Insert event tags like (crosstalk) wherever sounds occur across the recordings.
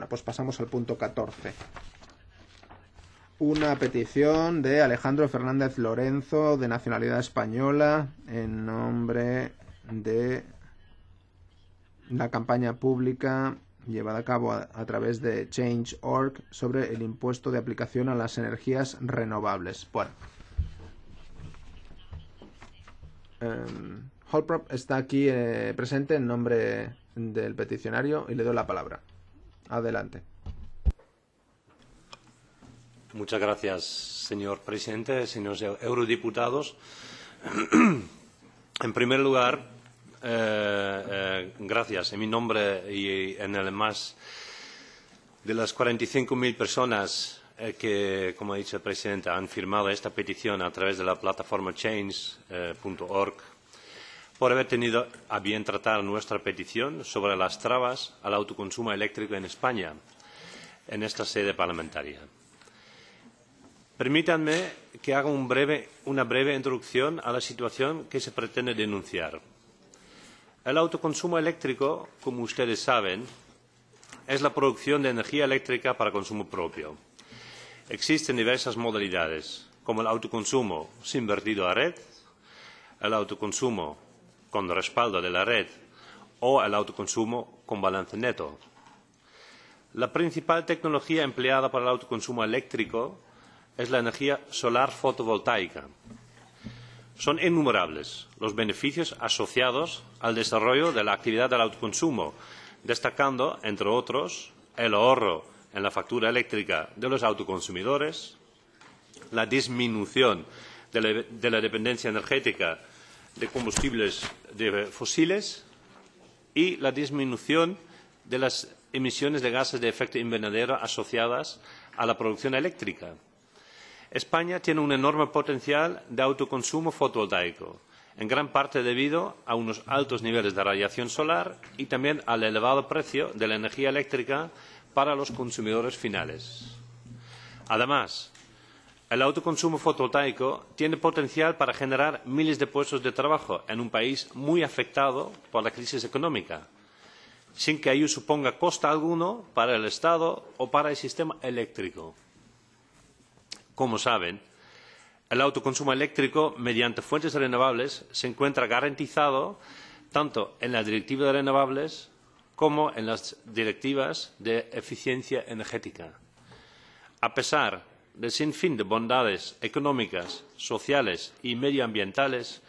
Bueno, pues pasamos al punto 14. Una petición de Alejandro Fernández Lorenzo, de nacionalidad española, en nombre de la campaña pública llevada a cabo a, través de Change.org sobre el impuesto de aplicación a las energías renovables. Bueno. Em, Holprop está aquí eh, presente en nombre del peticionario y le doy la palabra. Adelante. Muchas gracias, señor presidente, señores eurodiputados. (clears throat) En primer lugar, eh, eh, gracias en mi nombre y en el más de las 45.000 personas eh, que, como ha dicho el presidente, han firmado esta petición a través de la plataforma change.org por haber tenido a bien tratar nuestra petición sobre las trabas al autoconsumo eléctrico en España en esta sede parlamentaria. Permítanme que haga una breve introducción a la situación que se pretende denunciar. El autoconsumo eléctrico, como ustedes saben, es la producción de energía eléctrica para consumo propio. Existen diversas modalidades, como el autoconsumo sin vertido a red, el autoconsumo con respaldo de la red o el autoconsumo con balance neto. La principal tecnología empleada para el autoconsumo eléctrico es la energía solar fotovoltaica. Son innumerables los beneficios asociados al desarrollo de la actividad del autoconsumo, destacando, entre otros, el ahorro en la factura eléctrica de los autoconsumidores, la disminución de la, de la dependencia energética de combustibles de fósiles y la disminución de las emisiones de gases de efecto invernadero asociadas a la producción eléctrica. España tiene un enorme potencial de autoconsumo fotovoltaico, en gran parte debido a unos altos niveles de radiación solar y también al elevado precio de la energía eléctrica para los consumidores finales. Además, el autoconsumo fotovoltaico tiene potencial para generar miles de puestos de trabajo en un país muy afectado por la crisis económica, sin que ello suponga costa alguno para el Estado o para el sistema eléctrico. Como saben, el autoconsumo eléctrico mediante fuentes renovables se encuentra garantizado tanto en la Directiva de Renovables como en las directivas de eficiencia energética. A pesar de sinfín de bondades económicas, sociales y medioambientales,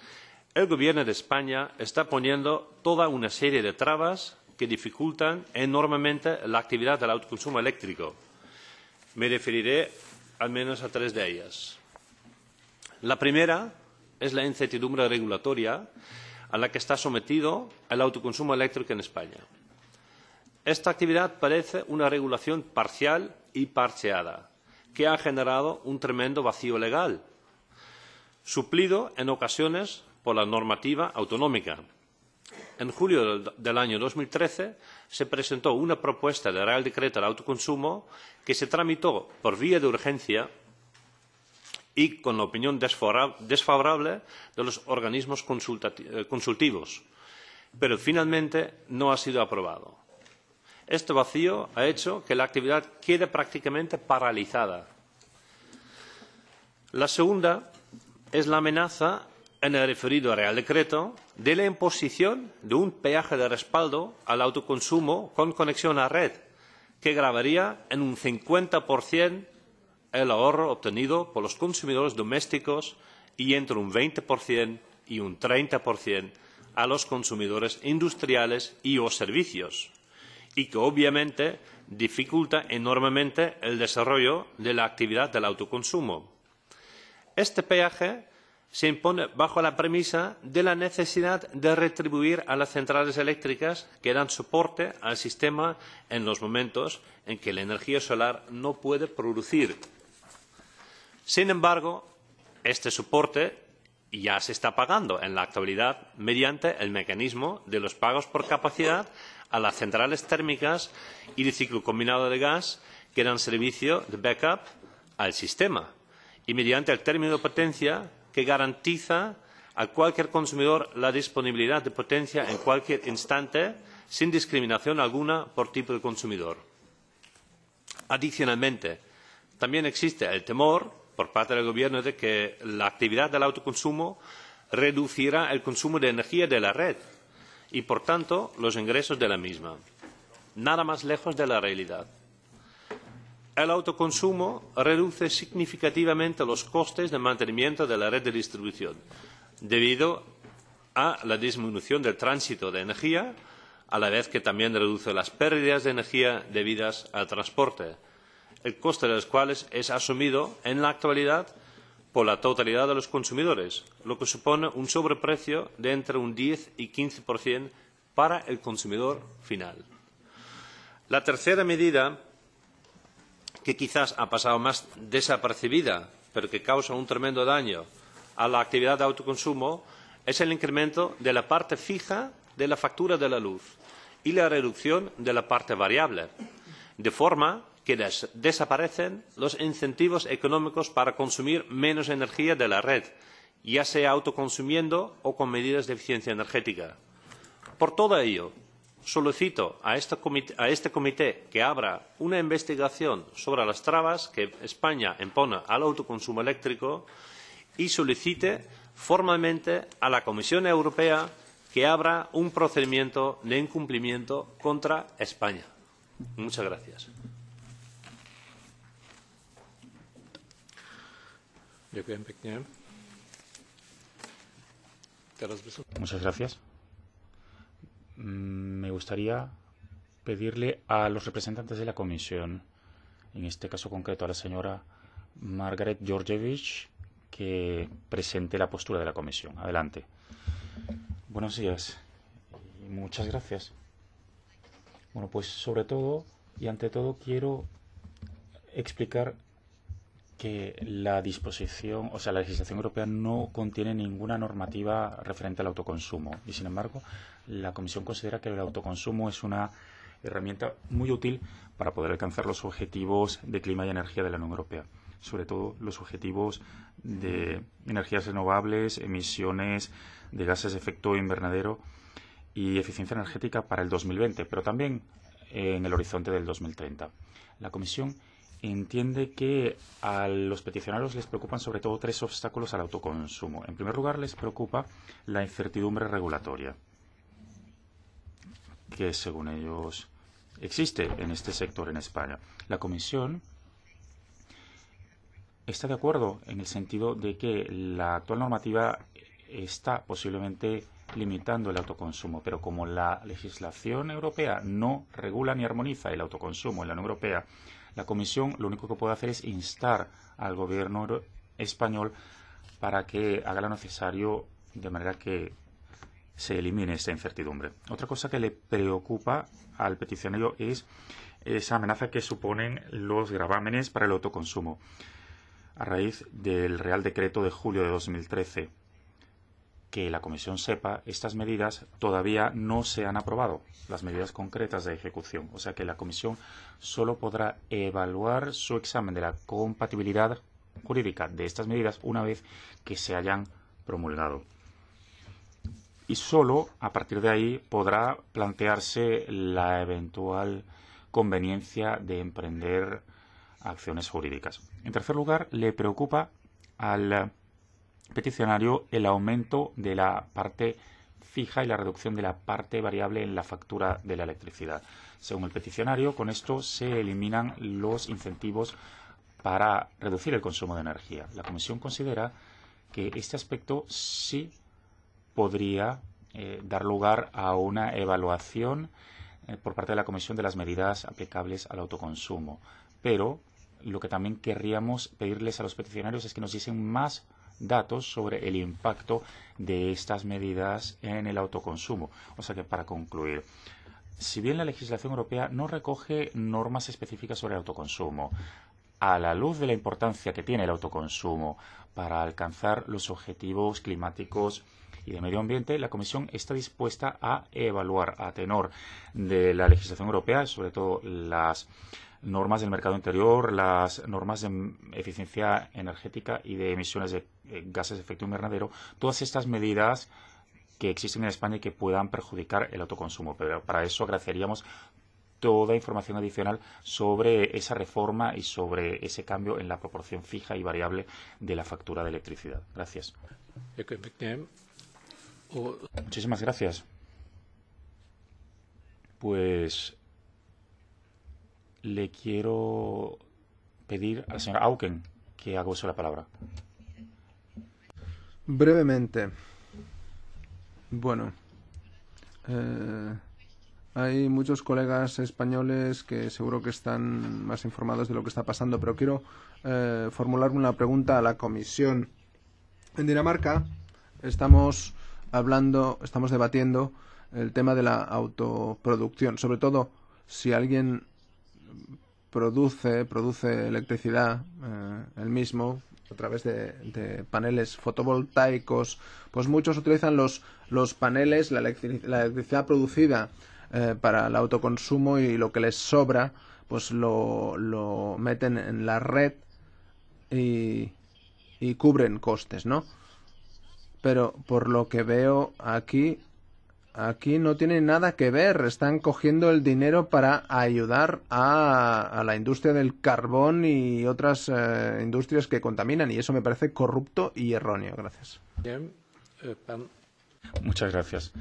el Gobierno de España está poniendo toda una serie de trabas que dificultan enormemente la actividad del autoconsumo eléctrico. Me referiré al menos a tres de ellas. La primera es la incertidumbre regulatoria a la que está sometido el autoconsumo eléctrico en España. Esta actividad parece una regulación parcial y parcheada que ha generado un tremendo vacío legal, suplido en ocasiones por la normativa autonómica. En julio del año 2013 se presentó una propuesta de Real Decreto del Autoconsumo que se tramitó por vía de urgencia y con la opinión desfavorable de los organismos eh, consultivos, pero finalmente no ha sido aprobado. Este vacío ha hecho que la actividad quede prácticamente paralizada. La segunda es la amenaza en el referido Real Decreto de la imposición de un peaje de respaldo al autoconsumo con conexión a red, que grabaría en un 50% el ahorro obtenido por los consumidores domésticos y entre un 20% y un 30% a los consumidores industriales y o servicios y que obviamente dificulta enormemente el desarrollo de la actividad del autoconsumo. Este peaje se impone bajo la premisa de la necesidad de retribuir a las centrales eléctricas que dan soporte al sistema en los momentos en que la energía solar no puede producir. Sin embargo, este soporte ya se está pagando en la actualidad mediante el mecanismo de los pagos por capacidad a las centrales térmicas y el ciclo combinado de gas que dan servicio de backup al sistema y mediante el término de potencia que garantiza a cualquier consumidor la disponibilidad de potencia en cualquier instante sin discriminación alguna por tipo de consumidor. Adicionalmente, también existe el temor por parte del Gobierno de que la actividad del autoconsumo reducirá el consumo de energía de la red y, por tanto, los ingresos de la misma. Nada más lejos de la realidad. El autoconsumo reduce significativamente los costes de mantenimiento de la red de distribución, debido a la disminución del tránsito de energía, a la vez que también reduce las pérdidas de energía debidas al transporte el coste de los cuales es asumido en la actualidad por la totalidad de los consumidores, lo que supone un sobreprecio de entre un 10 y 15% para el consumidor final. La tercera medida, que quizás ha pasado más desapercibida, pero que causa un tremendo daño a la actividad de autoconsumo, es el incremento de la parte fija de la factura de la luz y la reducción de la parte variable, de forma que desaparecen los incentivos económicos para consumir menos energía de la red, ya sea autoconsumiendo o con medidas de eficiencia energética. Por todo ello, solicito a este, comité, a este comité que abra una investigación sobre las trabas que España impone al autoconsumo eléctrico y solicite formalmente a la Comisión Europea que abra un procedimiento de incumplimiento contra España. Muchas gracias. Muchas gracias. Mm, me gustaría pedirle a los representantes de la comisión, en este caso concreto a la señora Margaret Georgievich, que presente la postura de la comisión. Adelante. Buenos días y muchas gracias. Bueno, pues sobre todo y ante todo quiero explicar que la disposición, o sea, la legislación europea no contiene ninguna normativa referente al autoconsumo y, sin embargo, la Comisión considera que el autoconsumo es una herramienta muy útil para poder alcanzar los objetivos de clima y energía de la Unión Europea, sobre todo los objetivos de energías renovables, emisiones de gases de efecto invernadero y eficiencia energética para el 2020, pero también en el horizonte del 2030. La Comisión entiende que a los peticionarios les preocupan sobre todo tres obstáculos al autoconsumo. En primer lugar, les preocupa la incertidumbre regulatoria, que según ellos existe en este sector en España. La Comisión está de acuerdo en el sentido de que la actual normativa está posiblemente limitando el autoconsumo, pero como la legislación europea no regula ni armoniza el autoconsumo en la Unión Europea, la Comisión lo único que puede hacer es instar al gobierno español para que haga lo necesario de manera que se elimine esta incertidumbre. Otra cosa que le preocupa al peticionario es esa amenaza que suponen los gravámenes para el autoconsumo a raíz del Real Decreto de julio de 2013 que la Comisión sepa, estas medidas todavía no se han aprobado, las medidas concretas de ejecución. O sea que la Comisión solo podrá evaluar su examen de la compatibilidad jurídica de estas medidas una vez que se hayan promulgado. Y solo a partir de ahí podrá plantearse la eventual conveniencia de emprender acciones jurídicas. En tercer lugar, le preocupa al peticionario el aumento de la parte fija y la reducción de la parte variable en la factura de la electricidad. Según el peticionario, con esto se eliminan los incentivos para reducir el consumo de energía. La Comisión considera que este aspecto sí podría eh, dar lugar a una evaluación eh, por parte de la Comisión de las medidas aplicables al autoconsumo. Pero lo que también querríamos pedirles a los peticionarios es que nos diesen más datos sobre el impacto de estas medidas en el autoconsumo. O sea que, para concluir, si bien la legislación europea no recoge normas específicas sobre autoconsumo, a la luz de la importancia que tiene el autoconsumo para alcanzar los objetivos climáticos y de medio ambiente, la Comisión está dispuesta a evaluar a tenor de la legislación europea, sobre todo las normas del mercado interior, las normas de eficiencia energética y de emisiones de eh, gases de efecto invernadero, todas estas medidas que existen en España y que puedan perjudicar el autoconsumo. Pero para eso agradeceríamos toda información adicional sobre esa reforma y sobre ese cambio en la proporción fija y variable de la factura de electricidad. Gracias. Muchísimas gracias. Pues le quiero pedir al señor Auken que haga uso de la palabra. Brevemente. Bueno. Eh, hay muchos colegas españoles que seguro que están más informados de lo que está pasando, pero quiero eh, formular una pregunta a la comisión. En Dinamarca estamos hablando, estamos debatiendo el tema de la autoproducción, sobre todo si alguien produce, produce electricidad eh, el mismo a través de, paneles fotovoltaicos, pues muchos utilizan los, los paneles, la, la electricidad producida eh, para el autoconsumo y lo que les sobra, pues lo, lo meten en la red y, y, cubren costes, ¿no? Pero por lo que veo aquí, aquí no tiene nada que ver. Están cogiendo el dinero para ayudar a, la industria del carbón y otras eh, industrias que contaminan. Y eso me parece corrupto y erróneo. Gracias. Eh, Muchas gracias.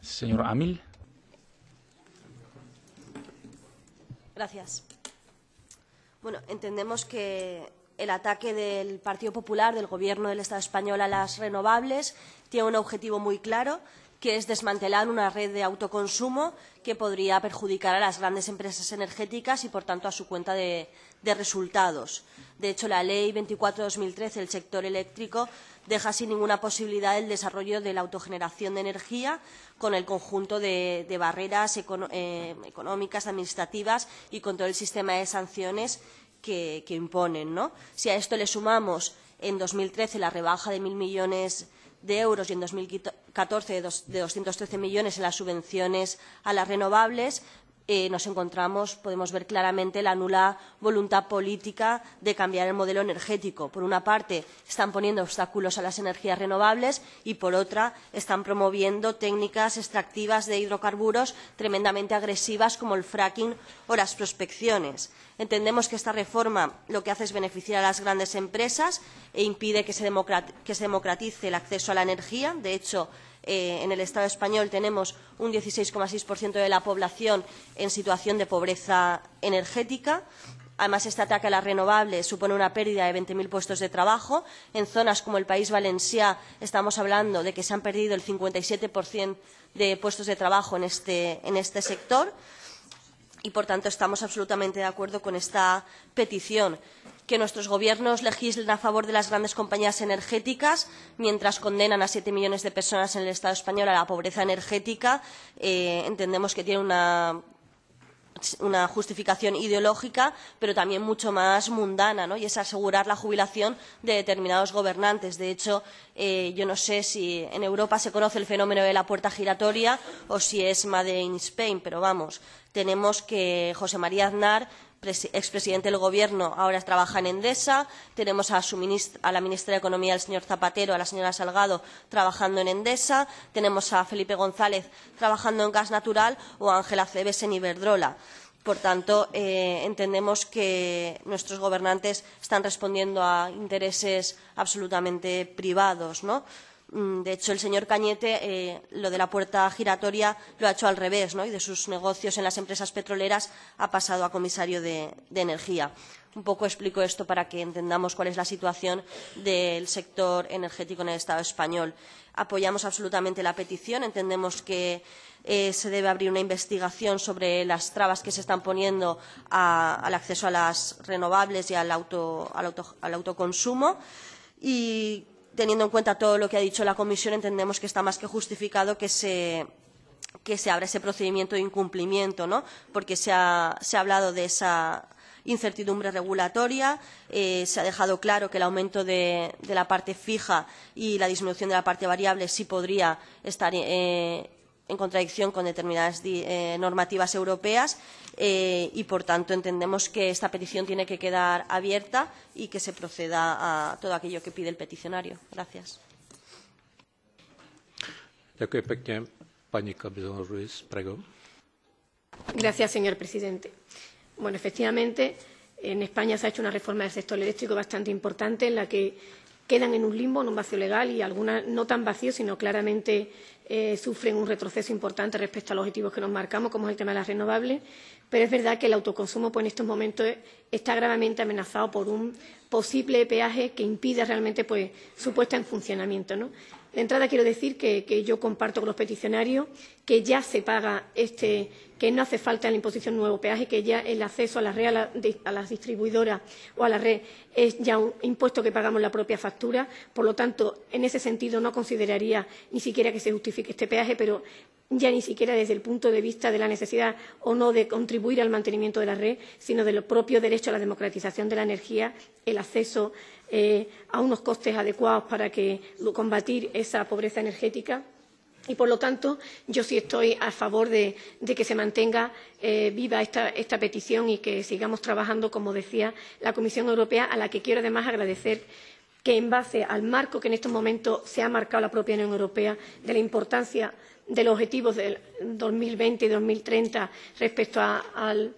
Señor Amil. Gracias. Bueno, entendemos que el ataque del Partido Popular, del Gobierno del Estado español a las renovables, tiene un objetivo muy claro, que es desmantelar una red de autoconsumo que podría perjudicar a las grandes empresas energéticas y, por tanto, a su cuenta de, resultados. De hecho, la Ley 24-2013 del sector eléctrico deja sin ninguna posibilidad el desarrollo de la autogeneración de energía con el conjunto de, barreras eh, económicas, administrativas y con todo el sistema de sanciones que, imponen. ¿no? Si a esto le sumamos en 2013 la rebaja de mil millones de euros y en 2014 de 213 millones en las subvenciones a las renovables, eh, nos encontramos, podemos ver claramente la nula voluntad política de cambiar el modelo energético. Por una parte, están poniendo obstáculos a las energías renovables y, por otra, están promoviendo técnicas extractivas de hidrocarburos tremendamente agresivas como el fracking o las prospecciones. Entendemos que esta reforma lo que hace es beneficiar a las grandes empresas e impide que se democratice el acceso a la energía. De hecho, eh, en el Estado español tenemos un 16,6% de la población en situación de pobreza energética. Además, este ataque a las renovables supone una pérdida de 20.000 puestos de trabajo. En zonas como el País Valencia estamos hablando de que se han perdido el 57% de puestos de trabajo en este, este sector y, por tanto, estamos absolutamente de acuerdo con esta petición que nuestros gobiernos legislen a favor de las grandes compañías energéticas mientras condenan a siete millones de personas en el Estado español a la pobreza energética. Eh, entendemos que tiene una una justificación ideológica, pero también mucho más mundana, ¿no? y es asegurar la jubilación de determinados gobernantes. De hecho, eh, yo no sé si en Europa se conoce el fenómeno de la puerta giratoria o si es Made in Spain, pero vamos, tenemos que José María Aznar expresidente del Gobierno, ahora trabaja en Endesa. Tenemos a, la ministra de Economía, el señor Zapatero, a la señora Salgado, trabajando en Endesa. Tenemos a Felipe González trabajando en gas natural o a Ángela Cebes en Iberdrola. Por tanto, eh, entendemos que nuestros gobernantes están respondiendo a intereses absolutamente privados, ¿no? Mm, de hecho, el señor Cañete eh, lo de la puerta giratoria lo ha hecho al revés, ¿no? Y de sus negocios en las empresas petroleras ha pasado a comisario de, energía. Un poco explico esto para que entendamos cuál es la situación del sector energético en el Estado español. Apoyamos absolutamente la petición, entendemos que eh, se debe abrir una investigación sobre las trabas que se están poniendo al acceso a las renovables y al, al autoconsumo y teniendo en cuenta todo lo que ha dicho la Comisión, entendemos que está más que justificado que se, que se abra ese procedimiento de incumplimiento, ¿no? porque se ha, hablado de esa incertidumbre regulatoria, eh, se ha dejado claro que el aumento de, la parte fija y la disminución de la parte variable sí podría estar eh, en contradicción con determinadas eh, normativas europeas eh, y, por tanto, entendemos que esta petición tiene que quedar abierta y que se proceda a todo aquello que pide el peticionario. Gracias. Gracias, señor presidente. Bueno, efectivamente, en España se ha hecho una reforma del sector eléctrico bastante importante en la que quedan en un limbo, en un vacío legal y algunas no tan vacío, sino claramente eh, sufren un retroceso importante respecto a los objetivos que nos marcamos, como es el tema de las renovables. Pero es verdad que el autoconsumo pues, en estos momentos está gravemente amenazado por un posible peaje que impida realmente pues, su puesta en funcionamiento. ¿no? De entrada quiero decir que, yo comparto con los peticionarios que ya se paga este, que no hace falta la imposición de nuevo peaje, que ya el acceso a la red, a las distribuidoras o a la red es ya un impuesto que pagamos la propia factura. Por lo tanto, en ese sentido no consideraría ni siquiera que se justifique este peaje, pero ya ni siquiera desde el punto de vista de la necesidad o no de contribuir al mantenimiento de la red, sino del propio derecho a la democratización de la energía, el acceso eh, a unos costes adecuados para combatir esa pobreza energética. Y, por lo tanto, yo sí estoy a favor de, que se mantenga eh, viva esta, petición y que sigamos trabajando, como decía la Comisión Europea, a la que quiero además agradecer que, en base al marco que en estos momentos se ha marcado la propia Unión Europea de la importancia de los objetivos del 2020 y 2030 respecto al,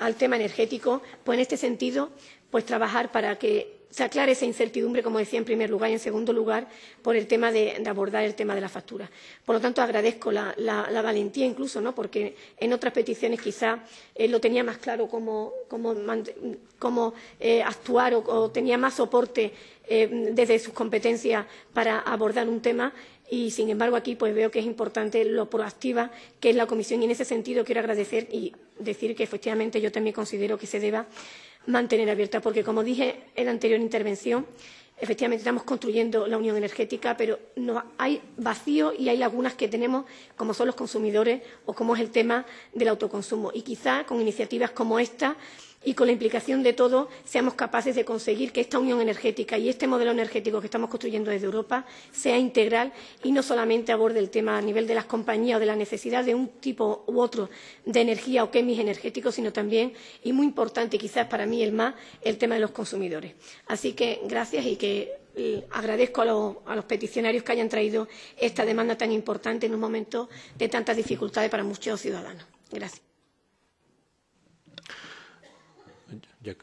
al, tema energético, pues en este sentido, pues trabajar para que se aclare esa incertidumbre, como decía en primer lugar, y en segundo lugar, por el tema de, abordar el tema de la factura. Por lo tanto, agradezco la, valentía incluso, ¿no? porque en otras peticiones quizá eh, lo tenía más claro cómo, eh, actuar o, tenía más soporte eh, desde sus competencias para abordar un tema y sin embargo aquí pues veo que es importante lo proactiva que es la comisión y en ese sentido quiero agradecer y decir que efectivamente yo también considero que se deba mantener abierta porque como dije en la anterior intervención efectivamente estamos construyendo la unión energética pero no hay vacíos y hay lagunas que tenemos como son los consumidores o como es el tema del autoconsumo y quizá con iniciativas como esta y con la implicación de todos seamos capaces de conseguir que esta unión energética y este modelo energético que estamos construyendo desde Europa sea integral y no solamente aborde el tema a nivel de las compañías o de la necesidad de un tipo u otro de energía o quemis energéticos, sino también, y muy importante quizás para mí el más, el tema de los consumidores. Así que gracias y que eh, agradezco a los, a los peticionarios que hayan traído esta demanda tan importante en un momento de tantas dificultades para muchos ciudadanos. Gracias. Señor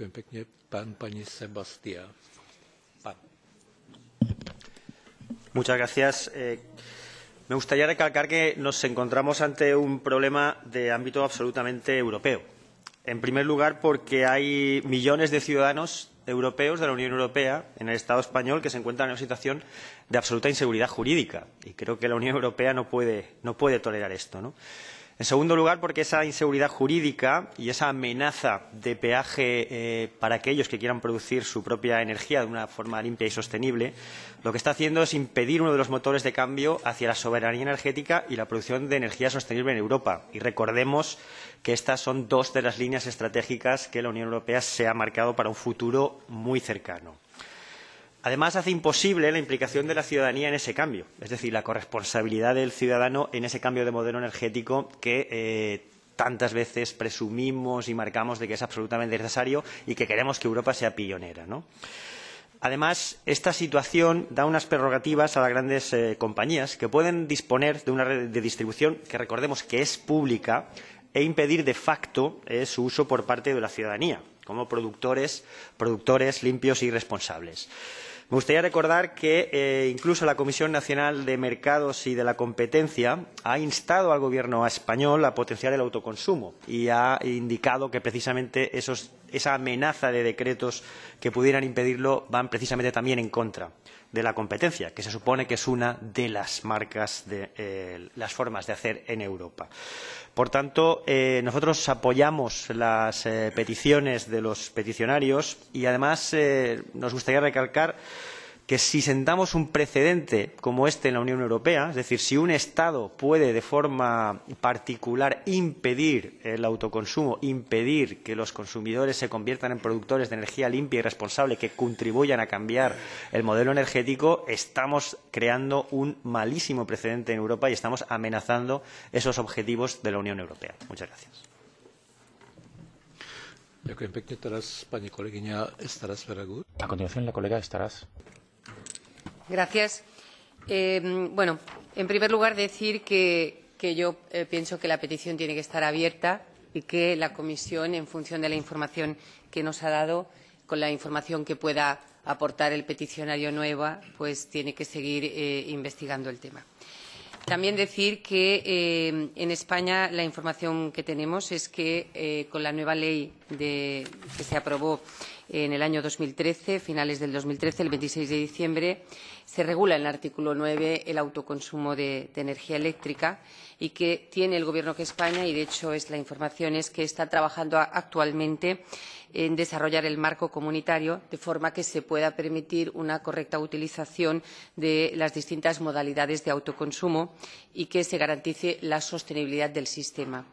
Muchas gracias. Eh, me gustaría recalcar que nos encontramos ante un problema de ámbito absolutamente europeo. En primer lugar, porque hay millones de ciudadanos europeos de la Unión Europea en el Estado español que se encuentran en una situación de absoluta inseguridad jurídica. Y creo que la Unión Europea no puede, no puede tolerar esto. ¿no? En segundo lugar, porque esa inseguridad jurídica y esa amenaza de peaje eh, para aquellos que quieran producir su propia energía de una forma limpia y sostenible, lo que está haciendo es impedir uno de los motores de cambio hacia la soberanía energética y la producción de energía sostenible en Europa. Y recordemos que estas son dos de las líneas estratégicas que la Unión Europea se ha marcado para un futuro muy cercano. Además, hace imposible la implicación de la ciudadanía en ese cambio, es decir, la corresponsabilidad del ciudadano en ese cambio de modelo energético que eh, tantas veces presumimos y marcamos de que es absolutamente necesario y que queremos que Europa sea pionera. Además, esta situación da unas prerrogativas a las grandes eh, compañías que pueden disponer de una red de distribución que recordemos que es pública e impedir de facto eh, su uso por parte de la ciudadanía como productores limpios y responsables. Me gustaría recordar que eh, incluso la Comisión Nacional de Mercados y de la Competencia ha instado al Gobierno español a potenciar el autoconsumo y ha indicado que precisamente esos esa amenaza de decretos que pudieran impedirlo van precisamente también en contra de la competencia, que se supone que es una de las marcas de eh, las formas de hacer en Europa. Por tanto, eh, nosotros apoyamos las eh, peticiones de los peticionarios y, además, nos gustaría recalcar que si sentamos un precedente como este en la Unión Europea, es decir, si un Estado puede de forma particular impedir el autoconsumo, impedir que los consumidores se conviertan en productores de energía limpia y responsable que contribuyan a cambiar el modelo energético, estamos creando un malísimo precedente en Europa y estamos amenazando esos objetivos de la Unión Europea. Muchas gracias. A continuación, la colega Estarás. Gracias. Eh, bueno, en primer lugar, decir que, yo eh, pienso que la petición tiene que estar abierta y que la Comisión, en función de la información que nos ha dado, con la información que pueda aportar el peticionario nueva, pues tiene que seguir eh, investigando el tema. También decir que eh, en España la información que tenemos es que con la nueva ley que se aprobó en el año 2013, finales del 2013, el 26 de diciembre, se regula en el artículo 9 el autoconsumo de, energía eléctrica y que tiene el Gobierno de España, y de hecho es la información es que está trabajando actualmente en desarrollar el marco comunitario de forma que se pueda permitir una correcta utilización de las distintas modalidades de autoconsumo y que se garantice la sostenibilidad del sistema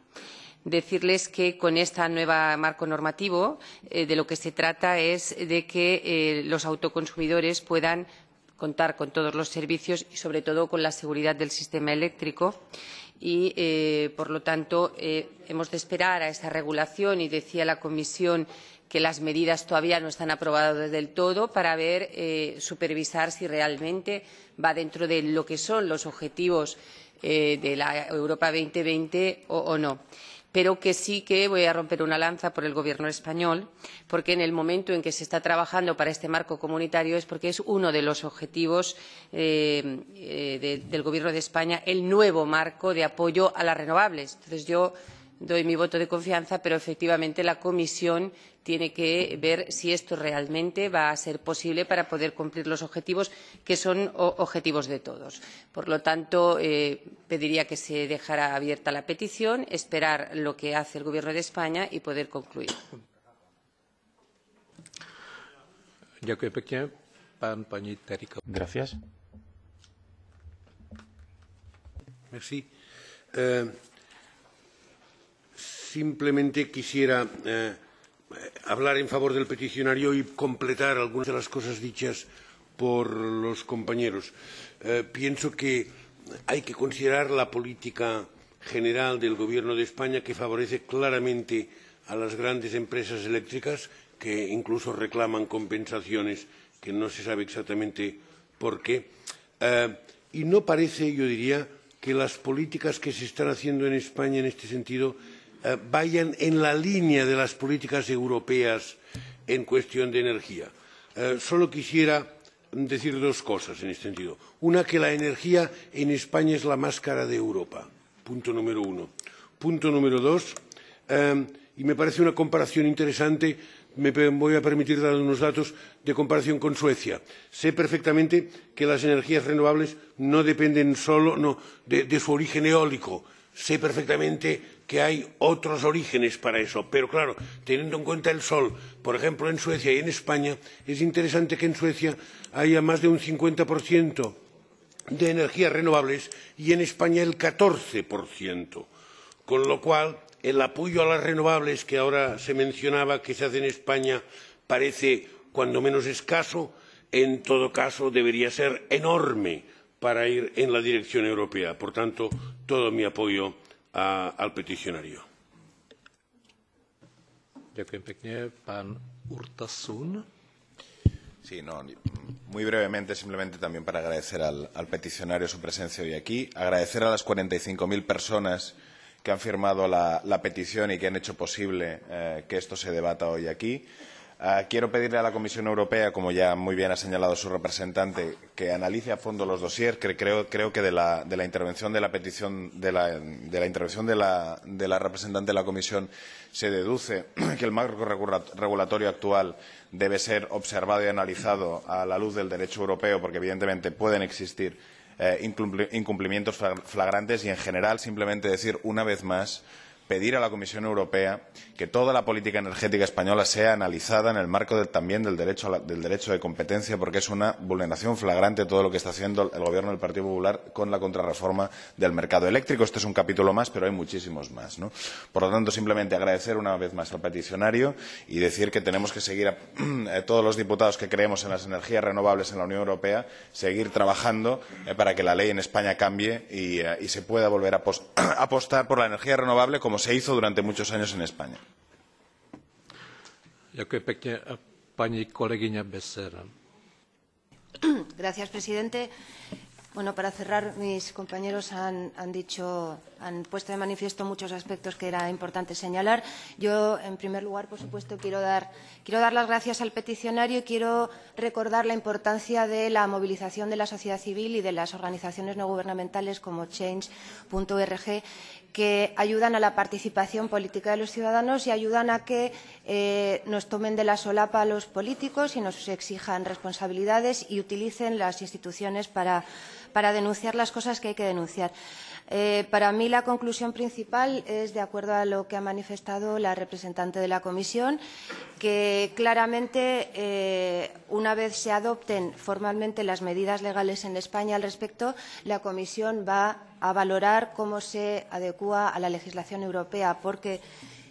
decirles que con este nuevo marco normativo eh, de lo que se trata es de que eh, los autoconsumidores puedan contar con todos los servicios y, sobre todo, con la seguridad del sistema eléctrico. Y, eh, por lo tanto, hemos de esperar a esa regulación y decía la Comisión que las medidas todavía no están aprobadas del todo para ver, supervisar si realmente va dentro de lo que son los objetivos de la Europa 2020 o no pero que sí que voy a romper una lanza por el Gobierno español, porque en el momento en que se está trabajando para este marco comunitario es porque es uno de los objetivos eh, eh, del Gobierno de España el nuevo marco de apoyo a las renovables. Entonces yo doy mi voto de confianza, pero efectivamente la Comisión tiene que ver si esto realmente va a ser posible para poder cumplir los objetivos, que son objetivos de todos. Por lo tanto, eh, pediría que se dejara abierta la petición, esperar lo que hace el Gobierno de España y poder concluir. Gracias. Eh, simplemente quisiera eh, hablar en favor del peticionario y completar algunas de las cosas dichas por los compañeros. Eh, pienso que hay que considerar la política general del Gobierno de España que favorece claramente a las grandes empresas eléctricas que incluso reclaman compensaciones que no se sabe exactamente por qué. Eh, y no parece, yo diría, que las políticas que se están haciendo en España en este sentido eh, vayan en la línea de las políticas europeas en cuestión de energía. Eh, solo quisiera decir dos cosas en este sentido. Una, que la energía en España es la máscara de Europa. Punto número uno. Punto número dos, em, y me parece una comparación interesante, me voy a permitir dar unos datos de comparación con Suecia. Sé perfectamente que las energías renovables no dependen solo de, de su origen eólico. Sé perfectamente que hay otros orígenes para eso. Pero claro, teniendo en cuenta el sol, por ejemplo, en Suecia y en España, es interesante que en Suecia haya más de un 50% de energías renovables y en España el 14%. Con lo cual, el apoyo a las renovables que ahora se mencionaba que se hace en España parece cuando menos escaso, en todo caso debería ser enorme para ir en la dirección europea. Por tanto, todo mi apoyo al peticionario. muy brevemente, simplemente también para agradecer al, peticionario su presencia hoy aquí, agradecer a las 45.000 personas que han firmado la, petición y que han hecho posible eh, que esto se debata hoy aquí. Ah, quiero pedirle a la Comisión Europea, como ya muy bien ha señalado su representante, que analice a fondo los dossiers, creo, que de la, intervención de la petición de la, intervención de la, representante de la Comisión se deduce (clears throat) que el marco regulatorio actual debe ser observado y analizado a la luz del derecho europeo, porque evidentemente pueden existir eh, incumplimientos flagrantes y, en general, simplemente decir una vez más pedir a la Comisión Europea que toda la política energética española sea analizada en el marco también del derecho, del derecho de competencia, porque es una vulneración flagrante todo lo que está haciendo el Gobierno del Partido Popular con la contrarreforma del mercado eléctrico. Este es un capítulo más, pero hay muchísimos más. Por lo tanto, simplemente agradecer una vez más al peticionario y decir que tenemos que seguir, (clears throat) eh, todos los diputados que creemos en las energías renovables en la Unión Europea, seguir trabajando eh, para que la ley en España cambie y, eh, y se pueda volver (clears throat) a apostar por la energía renovable como se hizo durante muchos años en España. (clears throat) Gracias, presidente. Bueno, para cerrar, mis compañeros han, dicho, han puesto de manifiesto muchos aspectos que era importante señalar. Yo, en primer lugar, por supuesto, quiero dar, quiero dar las gracias al peticionario y quiero recordar la importancia de la movilización de la sociedad civil y de las organizaciones no gubernamentales como Change.org, que ayudan a la participación política de los ciudadanos y ayudan a que eh, nos tomen de la solapa a los políticos y nos exijan responsabilidades y utilicen las instituciones para, para denunciar las cosas que hay que denunciar. Eh, para mí la conclusión principal es, de acuerdo a lo que ha manifestado la representante de la Comisión, que claramente eh, una vez se adopten formalmente las medidas legales en España al respecto, la Comisión va a valorar cómo se adecúa a la legislación europea, porque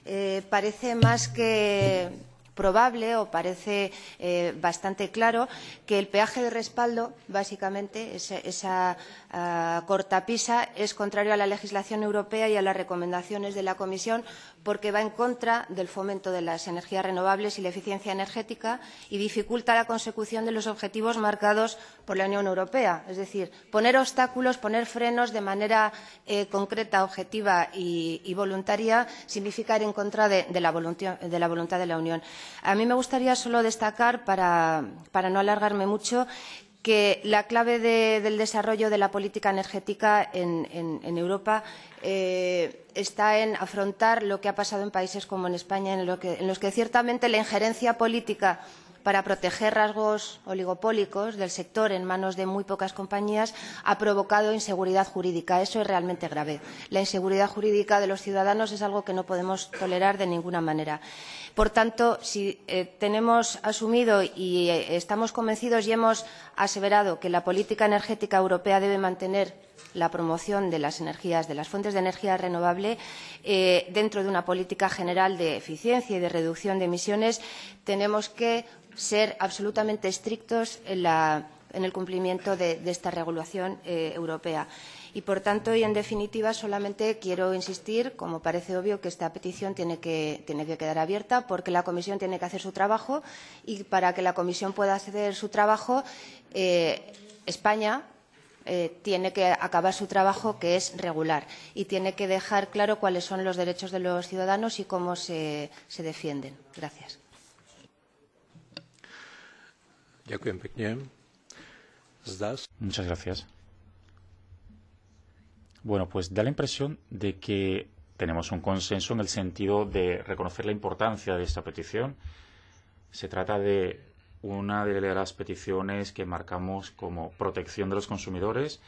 eh, parece más que probable o parece eh, bastante claro que el peaje de respaldo, básicamente, esa, ah, cortapisa, es contrario a la legislación europea y a las recomendaciones de la Comisión porque va en contra del fomento de las energías renovables y la eficiencia energética y dificulta la consecución de los objetivos marcados por la Unión Europea. Es decir, poner obstáculos, poner frenos de manera eh, concreta, objetiva y, voluntaria significa ir en contra de, la voluntad, de, la Unión. A mí me gustaría solo destacar, para, no alargarme mucho, que la clave del desarrollo de la política energética en, Europa eh, está en afrontar lo que ha pasado en países como en España, en los que ciertamente la injerencia política para proteger rasgos oligopólicos del sector en manos de muy pocas compañías ha provocado inseguridad jurídica. Eso es realmente grave. La inseguridad jurídica de los ciudadanos es algo que no podemos tolerar de ninguna manera. Por tanto, si eh, tenemos asumido y eh, estamos convencidos y hemos aseverado que la política energética europea debe mantener la promoción de las energías, de las fuentes de energía renovable, eh, dentro de una política general de eficiencia y de reducción de emisiones, tenemos que ser absolutamente estrictos en, el cumplimiento de, esta regulación eh, europea. Y, por tanto, y en definitiva, solamente quiero insistir, como parece obvio, que esta petición tiene que, tiene que quedar abierta porque la Comisión tiene que hacer su trabajo y para que la Comisión pueda hacer su trabajo, eh, España eh, tiene que acabar su trabajo, que es regular, y tiene que dejar claro cuáles son los derechos de los ciudadanos y cómo se, se defienden. Gracias. Muchas gracias. Bueno, pues da la impresión de que tenemos un consenso en el sentido de reconocer la importancia de esta petición. Se trata de una de las peticiones que marcamos como protección de los consumidores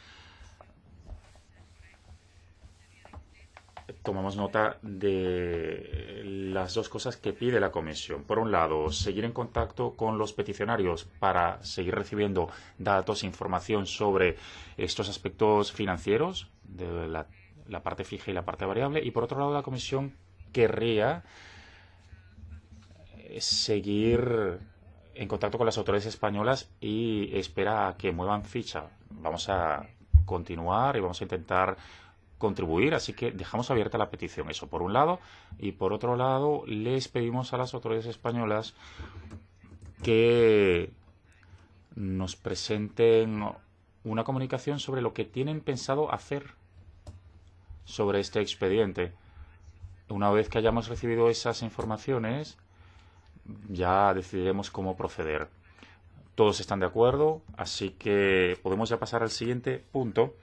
tomamos nota de las dos cosas que pide la Comisión. Por un lado, seguir en contacto con los peticionarios para seguir recibiendo datos, e información sobre estos aspectos financieros de la, la parte fija y la parte variable. Y por otro lado, la Comisión querría seguir en contacto con las autoridades españolas y espera a que muevan ficha. Vamos a continuar y vamos a intentar contribuir, así que dejamos abierta la petición, eso por un lado, y por otro lado les pedimos a las autoridades españolas que nos presenten una comunicación sobre lo que tienen pensado hacer sobre este expediente. Una vez que hayamos recibido esas informaciones, ya decidiremos cómo proceder. Todos están de acuerdo, así que podemos ya pasar al siguiente punto,